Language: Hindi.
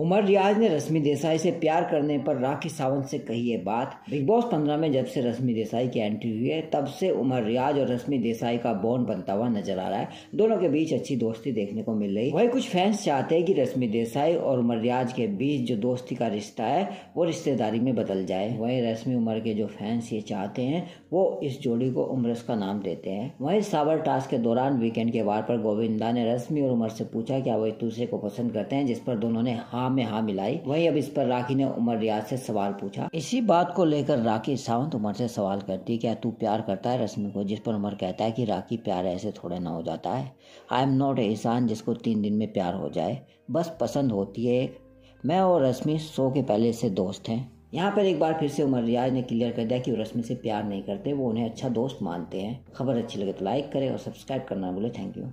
उमर रियाज ने रश्मि देसाई से प्यार करने पर राखी सावंत से कही ये बात बिग बॉस पंद्रह में जब से रश्मि देसाई की एंट्री हुई है तब से उमर रियाज और रश्मि देसाई का बॉन्ड बनता हुआ नजर आ रहा है दोनों के बीच अच्छी दोस्ती देखने को मिल रही वही कुछ फैंस चाहते हैं कि रश्मि देसाई और उमर रियाज के बीच जो दोस्ती का रिश्ता है वो रिश्तेदारी में बदल जाए वही रश्मि उमर के जो फैंस ये चाहते हैं वो इस जोड़ी को उमरस का नाम देते हैं वही सावर टास्क के दौरान वीकेंड के बार पर गोविंदा ने रश्मि और उमर से पूछा क्या वो एक दूसरे को पसंद करते हैं जिस पर दोनों ने हाँ हाँ में हाँ मिलाई वही अब इस पर राखी ने उमर रियाज से सवाल पूछा इसी बात को लेकर राखी सावंत उमर से सवाल करती क्या तू प्यार करता है रश्मि को जिस पर उमर कहता है कि राखी प्यार ऐसे थोड़े ना हो जाता है आई एम नॉट एहसान जिसको तीन दिन में प्यार हो जाए बस पसंद होती है एक मैं और रश्मि सो के पहले से दोस्त हैं यहाँ पर एक बार फिर से उमर रियाज ने क्लियर कर दिया कि वो रश्मि से प्यार नहीं करते वो उन्हें अच्छा दोस्त मानते हैं खबर अच्छी लगे तो लाइक करें और सब्सक्राइब करना बोले थैंक यू